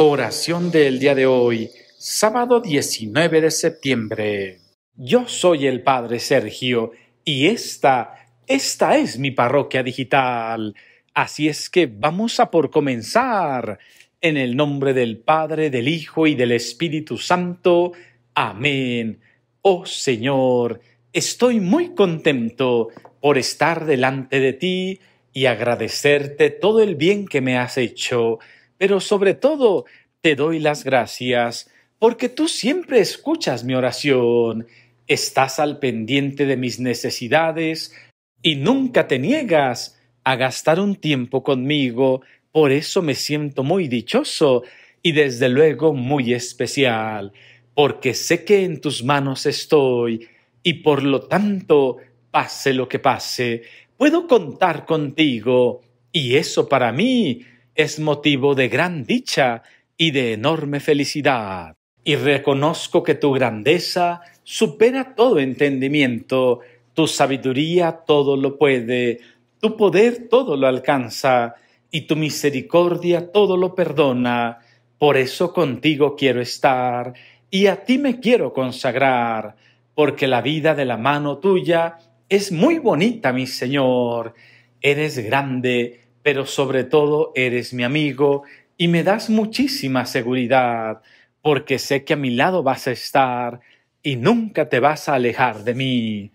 Oración del día de hoy, sábado 19 de septiembre. Yo soy el Padre Sergio y esta, esta es mi parroquia digital. Así es que vamos a por comenzar. En el nombre del Padre, del Hijo y del Espíritu Santo. Amén. Oh Señor, estoy muy contento por estar delante de ti y agradecerte todo el bien que me has hecho pero sobre todo te doy las gracias porque tú siempre escuchas mi oración, estás al pendiente de mis necesidades y nunca te niegas a gastar un tiempo conmigo, por eso me siento muy dichoso y desde luego muy especial, porque sé que en tus manos estoy y por lo tanto, pase lo que pase, puedo contar contigo y eso para mí es motivo de gran dicha y de enorme felicidad. Y reconozco que tu grandeza supera todo entendimiento, tu sabiduría todo lo puede, tu poder todo lo alcanza, y tu misericordia todo lo perdona. Por eso contigo quiero estar, y a ti me quiero consagrar, porque la vida de la mano tuya es muy bonita, mi Señor. Eres grande, pero sobre todo eres mi amigo y me das muchísima seguridad, porque sé que a mi lado vas a estar y nunca te vas a alejar de mí.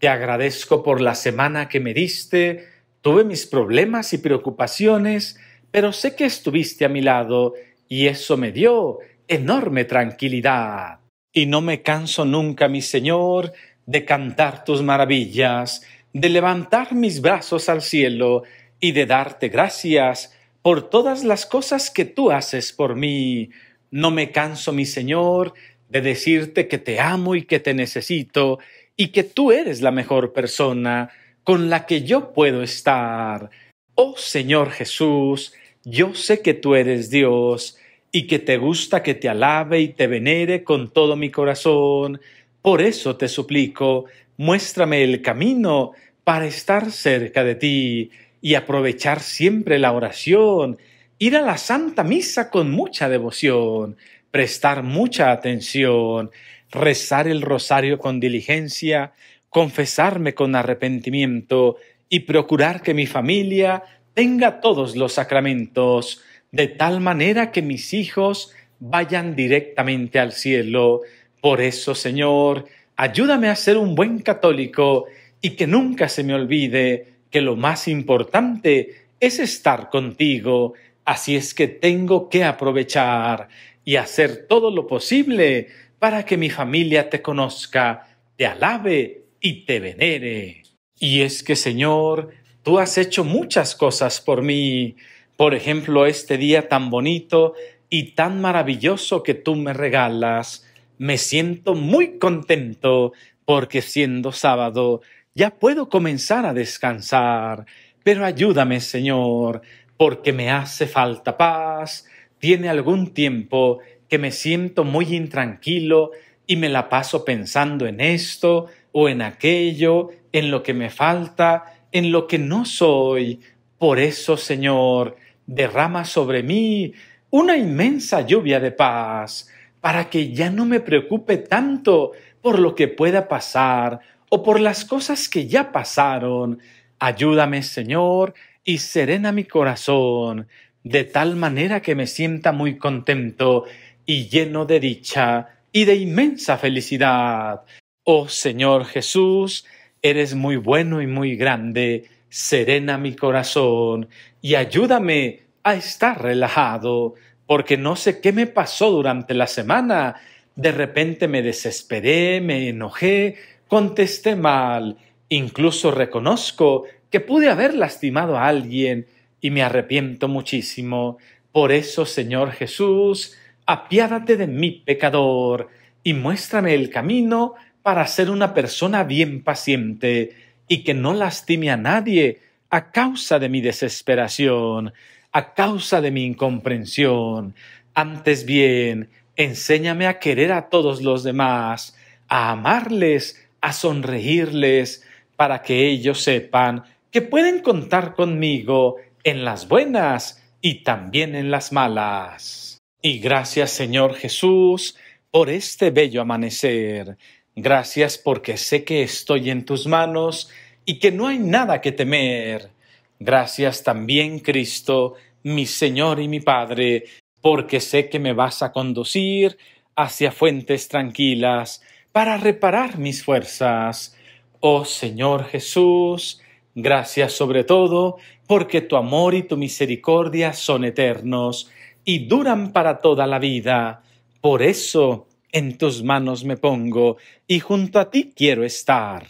Te agradezco por la semana que me diste, tuve mis problemas y preocupaciones, pero sé que estuviste a mi lado y eso me dio enorme tranquilidad. Y no me canso nunca, mi Señor, de cantar tus maravillas, de levantar mis brazos al cielo y de darte gracias por todas las cosas que tú haces por mí. No me canso, mi Señor, de decirte que te amo y que te necesito y que tú eres la mejor persona con la que yo puedo estar. Oh Señor Jesús, yo sé que tú eres Dios y que te gusta que te alabe y te venere con todo mi corazón. Por eso te suplico, muéstrame el camino para estar cerca de ti y aprovechar siempre la oración, ir a la Santa Misa con mucha devoción, prestar mucha atención, rezar el rosario con diligencia, confesarme con arrepentimiento y procurar que mi familia tenga todos los sacramentos, de tal manera que mis hijos vayan directamente al cielo. Por eso, Señor, ayúdame a ser un buen católico y que nunca se me olvide lo más importante es estar contigo, así es que tengo que aprovechar y hacer todo lo posible para que mi familia te conozca, te alabe y te venere. Y es que, Señor, tú has hecho muchas cosas por mí. Por ejemplo, este día tan bonito y tan maravilloso que tú me regalas. Me siento muy contento porque siendo sábado ya puedo comenzar a descansar, pero ayúdame, Señor, porque me hace falta paz. Tiene algún tiempo que me siento muy intranquilo y me la paso pensando en esto o en aquello, en lo que me falta, en lo que no soy. Por eso, Señor, derrama sobre mí una inmensa lluvia de paz, para que ya no me preocupe tanto por lo que pueda pasar por las cosas que ya pasaron, ayúdame, Señor, y serena mi corazón, de tal manera que me sienta muy contento y lleno de dicha y de inmensa felicidad. Oh Señor Jesús, eres muy bueno y muy grande, serena mi corazón y ayúdame a estar relajado, porque no sé qué me pasó durante la semana. De repente me desesperé, me enojé, contesté mal, incluso reconozco que pude haber lastimado a alguien y me arrepiento muchísimo. Por eso, Señor Jesús, apiádate de mi pecador y muéstrame el camino para ser una persona bien paciente y que no lastime a nadie a causa de mi desesperación, a causa de mi incomprensión. Antes bien, enséñame a querer a todos los demás, a amarles a sonreírles para que ellos sepan que pueden contar conmigo en las buenas y también en las malas. Y gracias Señor Jesús por este bello amanecer. Gracias porque sé que estoy en tus manos y que no hay nada que temer. Gracias también Cristo, mi Señor y mi Padre, porque sé que me vas a conducir hacia fuentes tranquilas para reparar mis fuerzas. Oh Señor Jesús, gracias sobre todo, porque tu amor y tu misericordia son eternos y duran para toda la vida. Por eso en tus manos me pongo y junto a ti quiero estar.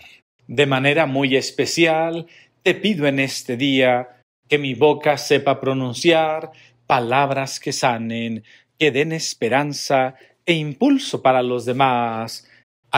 De manera muy especial, te pido en este día que mi boca sepa pronunciar palabras que sanen, que den esperanza e impulso para los demás,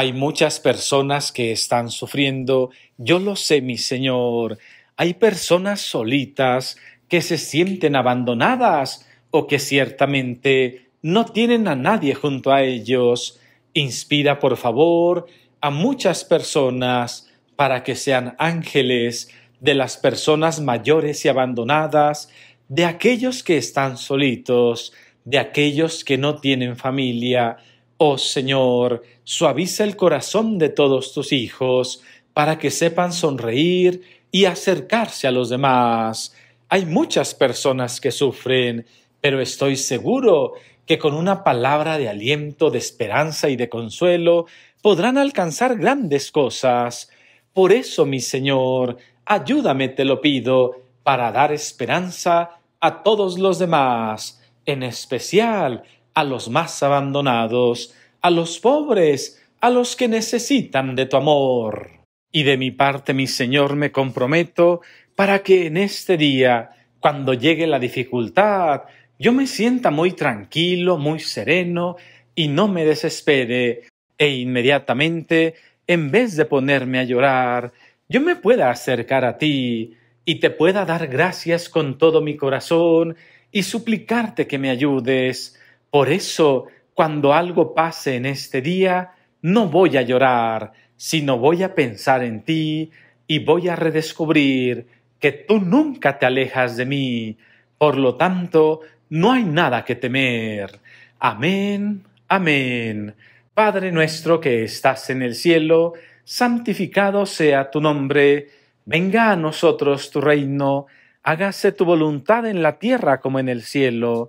hay muchas personas que están sufriendo, yo lo sé, mi Señor. Hay personas solitas que se sienten abandonadas o que ciertamente no tienen a nadie junto a ellos. Inspira, por favor, a muchas personas para que sean ángeles de las personas mayores y abandonadas, de aquellos que están solitos, de aquellos que no tienen familia, Oh Señor, suaviza el corazón de todos tus hijos, para que sepan sonreír y acercarse a los demás. Hay muchas personas que sufren, pero estoy seguro que con una palabra de aliento, de esperanza y de consuelo podrán alcanzar grandes cosas. Por eso, mi Señor, ayúdame, te lo pido, para dar esperanza a todos los demás, en especial a los más abandonados, a los pobres, a los que necesitan de tu amor. Y de mi parte, mi Señor, me comprometo para que en este día, cuando llegue la dificultad, yo me sienta muy tranquilo, muy sereno, y no me desespere, e inmediatamente, en vez de ponerme a llorar, yo me pueda acercar a ti, y te pueda dar gracias con todo mi corazón, y suplicarte que me ayudes, por eso, cuando algo pase en este día, no voy a llorar, sino voy a pensar en ti y voy a redescubrir que tú nunca te alejas de mí. Por lo tanto, no hay nada que temer. Amén, amén. Padre nuestro que estás en el cielo, santificado sea tu nombre, venga a nosotros tu reino, hágase tu voluntad en la tierra como en el cielo.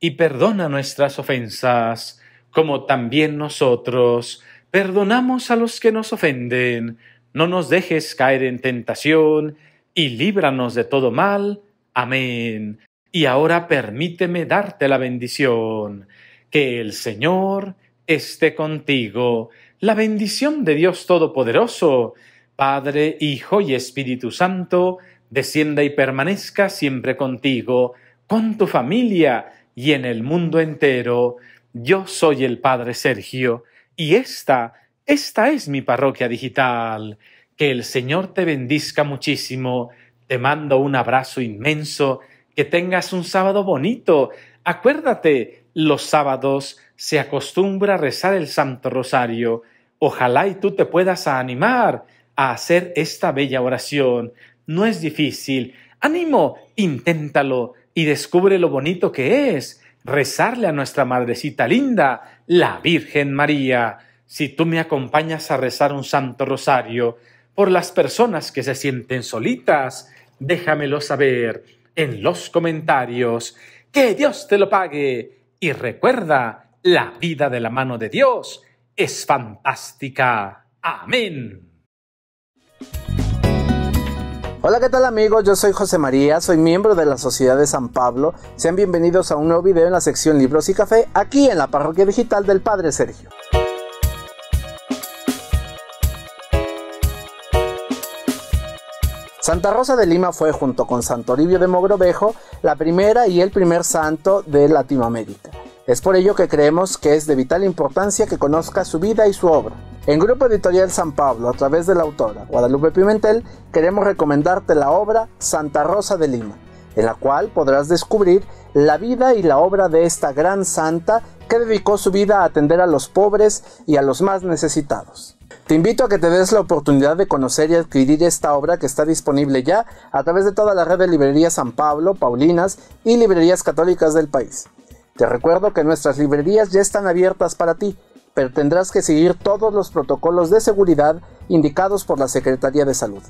y perdona nuestras ofensas, como también nosotros perdonamos a los que nos ofenden. No nos dejes caer en tentación, y líbranos de todo mal. Amén. Y ahora permíteme darte la bendición. Que el Señor esté contigo. La bendición de Dios Todopoderoso, Padre, Hijo y Espíritu Santo, descienda y permanezca siempre contigo, con tu familia, y en el mundo entero. Yo soy el Padre Sergio y esta, esta es mi parroquia digital. Que el Señor te bendizca muchísimo. Te mando un abrazo inmenso. Que tengas un sábado bonito. Acuérdate, los sábados se acostumbra a rezar el Santo Rosario. Ojalá y tú te puedas animar a hacer esta bella oración. No es difícil. Ánimo, inténtalo y descubre lo bonito que es rezarle a nuestra madrecita linda, la Virgen María. Si tú me acompañas a rezar un santo rosario por las personas que se sienten solitas, déjamelo saber en los comentarios. Que Dios te lo pague. Y recuerda, la vida de la mano de Dios es fantástica. Amén. Hola, ¿qué tal amigos? Yo soy José María, soy miembro de la Sociedad de San Pablo. Sean bienvenidos a un nuevo video en la sección Libros y Café, aquí en la parroquia digital del Padre Sergio. Santa Rosa de Lima fue, junto con Santo Toribio de Mogrovejo, la primera y el primer santo de Latinoamérica. Es por ello que creemos que es de vital importancia que conozca su vida y su obra. En Grupo Editorial San Pablo, a través de la autora Guadalupe Pimentel, queremos recomendarte la obra Santa Rosa de Lima, en la cual podrás descubrir la vida y la obra de esta gran santa que dedicó su vida a atender a los pobres y a los más necesitados. Te invito a que te des la oportunidad de conocer y adquirir esta obra que está disponible ya a través de toda la red de librerías San Pablo, Paulinas y librerías católicas del país. Te recuerdo que nuestras librerías ya están abiertas para ti pero tendrás que seguir todos los protocolos de seguridad indicados por la Secretaría de Salud.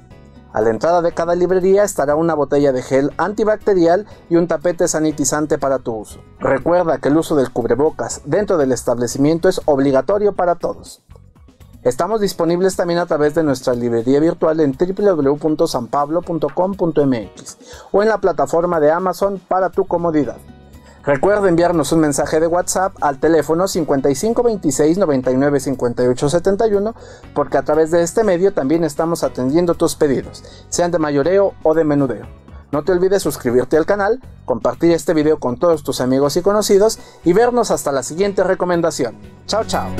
A la entrada de cada librería estará una botella de gel antibacterial y un tapete sanitizante para tu uso. Recuerda que el uso del cubrebocas dentro del establecimiento es obligatorio para todos. Estamos disponibles también a través de nuestra librería virtual en www.sanpablo.com.mx o en la plataforma de Amazon para tu comodidad. Recuerda enviarnos un mensaje de WhatsApp al teléfono 5526 99 58 71 porque a través de este medio también estamos atendiendo tus pedidos, sean de mayoreo o de menudeo. No te olvides suscribirte al canal, compartir este video con todos tus amigos y conocidos y vernos hasta la siguiente recomendación. Chao chao.